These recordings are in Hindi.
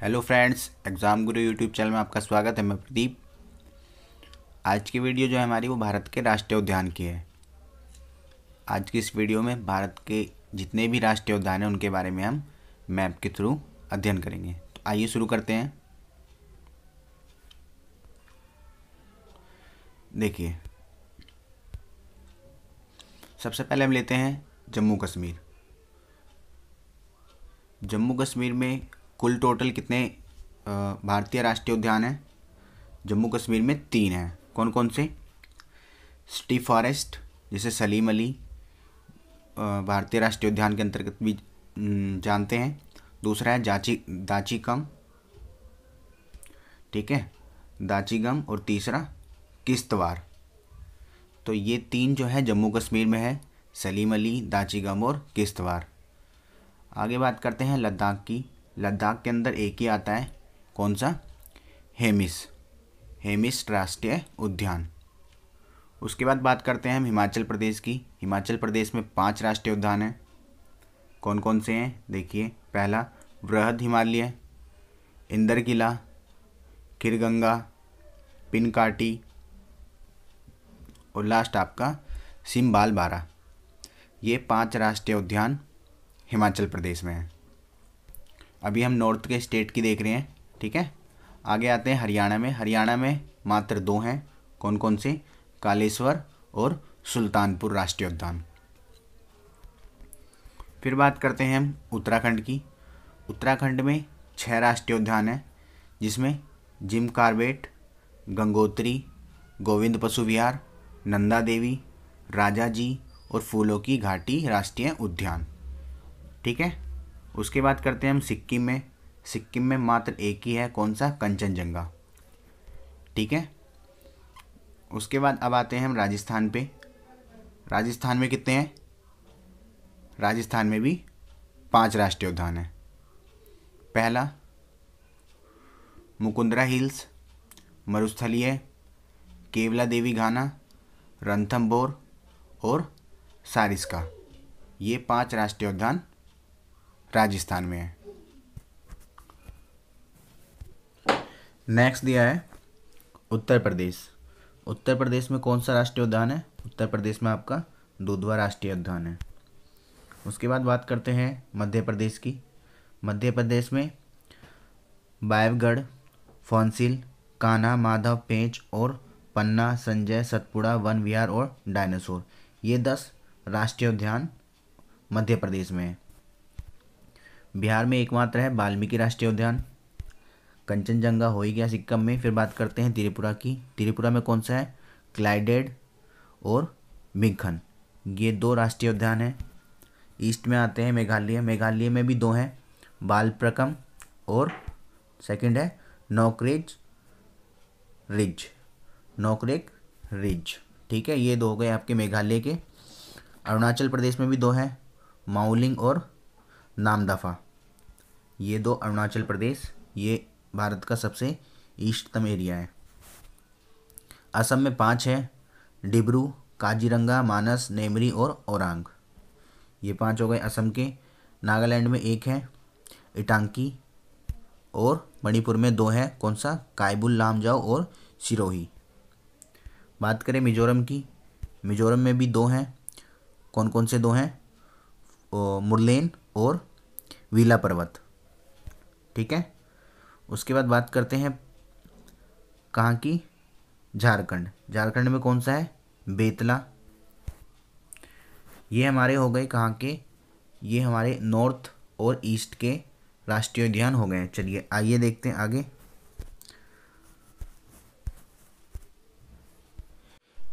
Hello friends exam Guru YouTube channel में आपका स्वागत है मैं प्रदीप आज की वीडियो जो है हमारी वो भारत के राष्ट्रीय उद्यान की है आज की इस वीडियो में भारत के जितने भी राष्ट्रीय उद्यान हैं उनके बारे में हम मैप के थ्रू अध्ययन करेंगे तो आइए शुरू करते हैं देखिए सबसे पहले हम लेते हैं जम्मू कश्मीर जम्मू कश्मीर में कुल टोटल कितने भारतीय राष्ट्रीय उद्यान हैं जम्मू कश्मीर में तीन हैं कौन कौन से स्टी फॉरेस्ट जिसे सलीम अली भारतीय राष्ट्रीय उद्यान के अंतर्गत भी जानते हैं दूसरा है जाची दाची कम ठीक है दाचीगम और तीसरा किस्तवार तो ये तीन जो है जम्मू कश्मीर में है सलीम अली दाचीगम और किश्तवार आगे बात करते हैं लद्दाख की लद्दाख के अंदर एक ही आता है कौन सा हेमिस हेमिस राष्ट्रीय उद्यान उसके बाद बात करते हैं हम हिमाचल प्रदेश की हिमाचल प्रदेश में पांच राष्ट्रीय उद्यान हैं कौन कौन से हैं देखिए पहला वृहद हिमालय इंदर किला खिरगंगा पिनकाटी और लास्ट आपका सिम्बाल बारा ये पांच राष्ट्रीय उद्यान हिमाचल प्रदेश में है अभी हम नॉर्थ के स्टेट की देख रहे हैं ठीक है आगे आते हैं हरियाणा में हरियाणा में मात्र दो हैं कौन कौन से कालेश्वर और सुल्तानपुर राष्ट्रीय उद्यान फिर बात करते हैं हम उत्तराखंड की उत्तराखंड में छः राष्ट्रीय उद्यान हैं जिसमें जिम कार्बेट गंगोत्री गोविंद पशु विहार नंदा देवी राजा जी और फूलों की घाटी राष्ट्रीय उद्यान ठीक है उसके बाद करते हैं हम सिक्किम में सिक्किम में मात्र एक ही है कौन सा कंचनजंगा ठीक है उसके बाद अब आते हैं हम राजस्थान पे राजस्थान में कितने हैं राजस्थान में भी पांच राष्ट्रीय उद्यान हैं पहला मुकुंदरा हिल्स मरुस्थलीय केवला देवी घाना रणथम्बोर और सारिस का ये पांच राष्ट्रीय उद्यान राजस्थान में है नेक्स्ट दिया है उत्तर प्रदेश उत्तर प्रदेश में कौन सा राष्ट्रीय उद्यान है उत्तर प्रदेश में आपका दुधवा राष्ट्रीय उद्यान है उसके बाद बात करते हैं मध्य प्रदेश की मध्य प्रदेश में बायवगढ़ फौनसिल कान्हा माधव पेंच और पन्ना संजय सतपुड़ा वन विहार और डायनासोर ये दस राष्ट्रीय उद्यान मध्य प्रदेश में है बिहार में एकमात्र है वाल्मीकि राष्ट्रीय उद्यान कंचनजंगा हो ही गया सिक्कम में फिर बात करते हैं त्रिपुरा की त्रिपुरा में कौन सा है क्लाइडेड और मिघन ये दो राष्ट्रीय उद्यान हैं ईस्ट में आते हैं मेघालय मेघालय में भी दो हैं बालप्रकम और सेकंड है नौकरेज रिज नौकरेक रिज ठीक है ये दो हो गए आपके मेघालय के अरुणाचल प्रदेश में भी दो हैं माउलिंग और नामदफा ये दो अरुणाचल प्रदेश ये भारत का सबसे ईस्टतम एरिया है असम में पाँच है डिब्रू काजीरंगा मानस नेमरी और औरंग ये पांच हो गए असम के नागालैंड में एक है इटांकी और मणिपुर में दो है कौन सा काइबुल लामजाओ और सिरोही बात करें मिजोरम की मिजोरम में भी दो हैं कौन कौन से दो हैं मुरलेन और वीला पर्वत ठीक है उसके बाद बात करते हैं कहाँ की झारखंड झारखंड में कौन सा है बेतला ये हमारे हो गए कहाँ के ये हमारे नॉर्थ और ईस्ट के राष्ट्रीय उद्यान हो गए हैं चलिए आइए देखते हैं आगे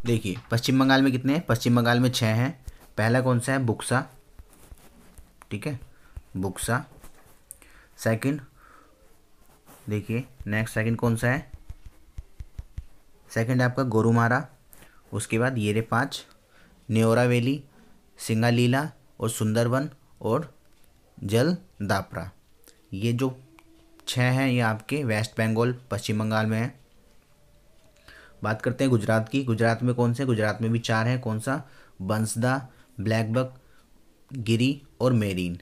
देखिए पश्चिम बंगाल में कितने हैं पश्चिम बंगाल में छः हैं पहला कौन सा है बुक्सा ठीक है बुक्सा सेकंड देखिए नेक्स्ट सेकंड कौन सा है सेकंड आपका गोरुमारा उसके बाद ये रे पाँच न्योरा वैली सिंगालीला और सुंदरवन और जल दापरा ये जो छः हैं ये आपके वेस्ट बंगाल पश्चिम बंगाल में है बात करते हैं गुजरात की गुजरात में कौन से गुजरात में भी चार हैं कौन सा बंसदा ब्लैकबक गिरी और मेरीन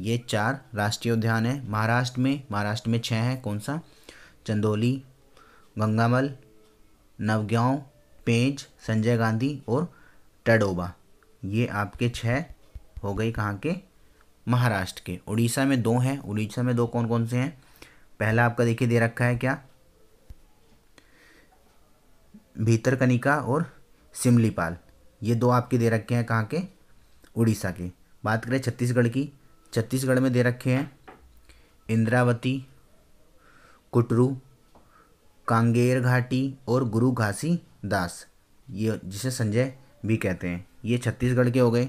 ये चार राष्ट्रीय उद्यान हैं महाराष्ट्र में महाराष्ट्र में छः हैं कौन सा चंदौली गंगामल नवग्याव पेंच संजय गांधी और टडोबा ये आपके छः हो गई कहाँ के महाराष्ट्र के उड़ीसा में दो हैं उड़ीसा में दो कौन कौन से हैं पहला आपका देखिए दे रखा है क्या भीतरकनिका और सिमलीपाल ये दो आपके दे रखे हैं कहाँ के उड़ीसा के बात करें छत्तीसगढ़ की छत्तीसगढ़ में दे रखे हैं इंद्रावती कुटरू कांगेर घाटी और गुरु घासी दास ये जिसे संजय भी कहते हैं ये छत्तीसगढ़ के हो गए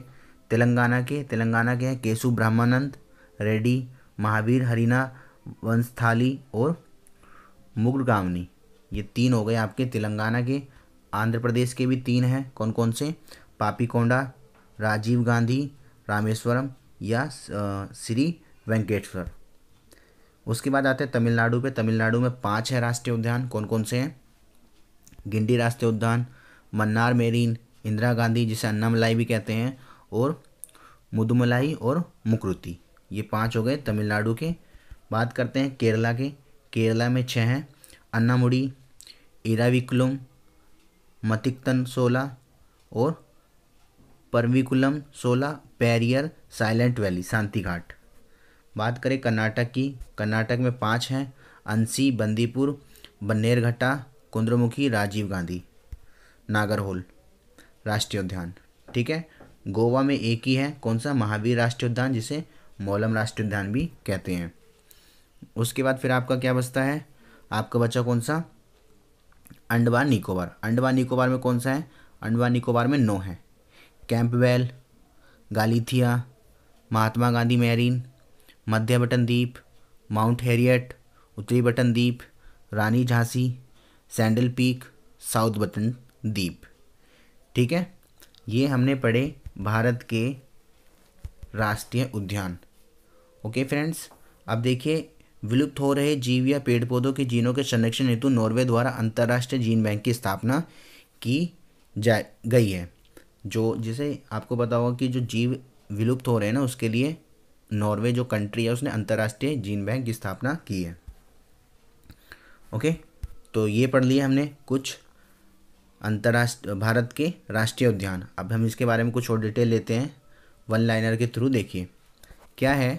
तेलंगाना के तेलंगाना के हैं केशु ब्रह्मानंद रेड्डी महावीर हरिना वंशथाली और मुगलगामनी ये तीन हो गए आपके तेलंगाना के आंध्र प्रदेश के भी तीन हैं कौन कौन से पापीकोंडा राजीव गांधी रामेश्वरम या श्री वेंकटेश्वर उसके बाद आते हैं तमिलनाडु पे तमिलनाडु में पांच है राष्ट्रीय उद्यान कौन कौन से हैं गिंडी राष्ट्रीय उद्यान मन्नार मेरीन इंदिरा गांधी जिसे अन्नामलाई भी कहते हैं और मुदुमलाई और मुकृति ये पांच हो गए तमिलनाडु के बात करते हैं केरला के केरला में छः हैं अन्नामुड़ी इराविकुलम मतिकतन सोला और परविकुलम सोला पैरियर साइलेंट वैली शांति घाट बात करें कर्नाटक की कर्नाटक में पाँच हैं अंसी बंदीपुर बन्नेरघट्टा कुंद्रमुखी राजीव गांधी नागरहोल राष्ट्रीय उद्यान ठीक है गोवा में एक ही है कौन सा महावीर राष्ट्रीय उद्यान जिसे मौलम राष्ट्रीय उद्यान भी कहते हैं उसके बाद फिर आपका क्या बचता है आपका बचा कौन सा अंडमान निकोबार अंडमान निकोबार में कौन सा है अंडमान निकोबार में नौ है Campbell Galathea Mahatma Gandhi marine मध्य बटन द्वीप माउंट हैरियट उत्तरी बटन द्वीप Rani Jhansi saddle peak south Button द्वीप ठीक है ये हमने पढ़े भारत के राष्ट्रीय उद्यान ओके फ्रेंड्स अब देखिए विलुप्त हो रहे जीव या पेड़ पौधों के जीनों के संरक्षण हेतु नॉर्वे द्वारा अंतर्राष्ट्रीय जीन बैंक की स्थापना की जा गई है जो जिसे आपको पता होगा कि जो जीव विलुप्त हो रहे हैं ना उसके लिए नॉर्वे जो कंट्री है उसने अंतर्राष्ट्रीय जीन बैंक की स्थापना की है ओके तो ये पढ़ लिया हमने कुछ अंतर्राष्ट्र भारत के राष्ट्रीय उद्यान अब हम इसके बारे में कुछ और डिटेल लेते हैं वन लाइनर के थ्रू देखिए क्या है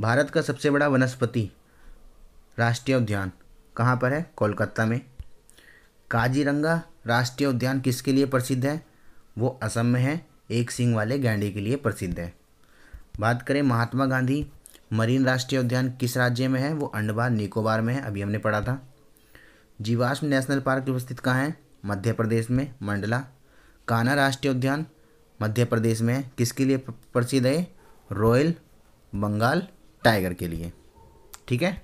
भारत का सबसे बड़ा वनस्पति राष्ट्रीय उद्यान कहाँ पर है कोलकाता में काजीरंगा राष्ट्रीय उद्यान किसके लिए प्रसिद्ध है वो असम में है एक सिंह वाले गैंडे के लिए प्रसिद्ध है बात करें महात्मा गांधी मरीन राष्ट्रीय उद्यान किस राज्य में है वो अंडमान निकोबार में है अभी हमने पढ़ा था जीवाश्म नेशनल पार्क उपस्थित कहाँ है मध्य प्रदेश में मंडला कान्हा राष्ट्रीय उद्यान मध्य प्रदेश में है किसके लिए प्रसिद्ध है रॉयल बंगाल टाइगर के लिए ठीक है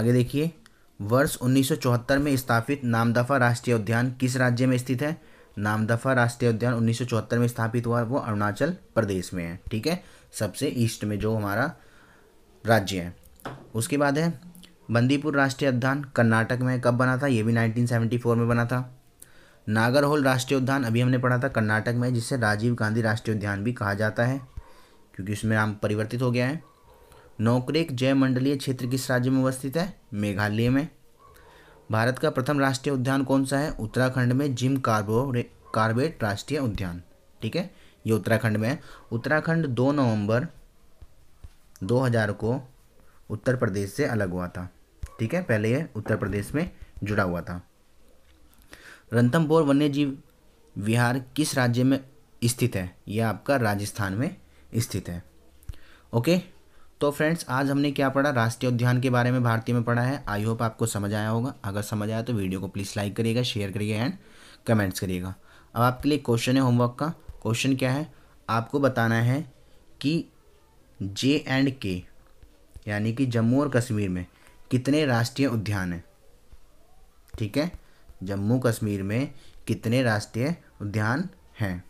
आगे देखिए वर्ष 1974 में स्थापित नामदफा राष्ट्रीय उद्यान किस राज्य में स्थित है नामदफा राष्ट्रीय उद्यान 1974 में स्थापित हुआ वो अरुणाचल प्रदेश में है ठीक है सबसे ईस्ट में जो हमारा राज्य है उसके बाद है बंदीपुर राष्ट्रीय उद्यान कर्नाटक में कब बना था ये भी 1974 में बना था नागरहोल राष्ट्रीय उद्यान अभी हमने पढ़ा था कर्नाटक में जिसे राजीव गांधी राष्ट्रीय उद्यान भी कहा जाता है क्योंकि उसमें नाम परिवर्तित हो गया है नौकरेक जयमंडलीय क्षेत्र किस राज्य में अवस्थित है मेघालय में भारत का प्रथम राष्ट्रीय उद्यान कौन सा है उत्तराखंड में जिम कार्बो कार्बेट राष्ट्रीय उद्यान ठीक है ये उत्तराखंड में है उत्तराखंड दो नवंबर 2000 को उत्तर प्रदेश से अलग हुआ था ठीक है पहले ये उत्तर प्रदेश में जुड़ा हुआ था वन्य जीव विहार किस राज्य में स्थित है यह आपका राजस्थान में स्थित है ओके तो फ्रेंड्स आज हमने क्या पढ़ा राष्ट्रीय उद्यान के बारे में भारतीय में पढ़ा है आई होप आपको समझ आया होगा अगर समझ आया तो वीडियो को प्लीज़ लाइक करिएगा शेयर करिएगा एंड कमेंट्स करिएगा अब आपके लिए क्वेश्चन है होमवर्क का क्वेश्चन क्या है आपको बताना है कि जे एंड के यानी कि जम्मू और कश्मीर में कितने राष्ट्रीय उद्यान हैं ठीक है जम्मू कश्मीर में कितने राष्ट्रीय उद्यान हैं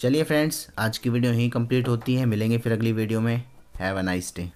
चलिए फ्रेंड्स आज की वीडियो यहीं कंप्लीट होती है मिलेंगे फिर अगली वीडियो में Have a nice day.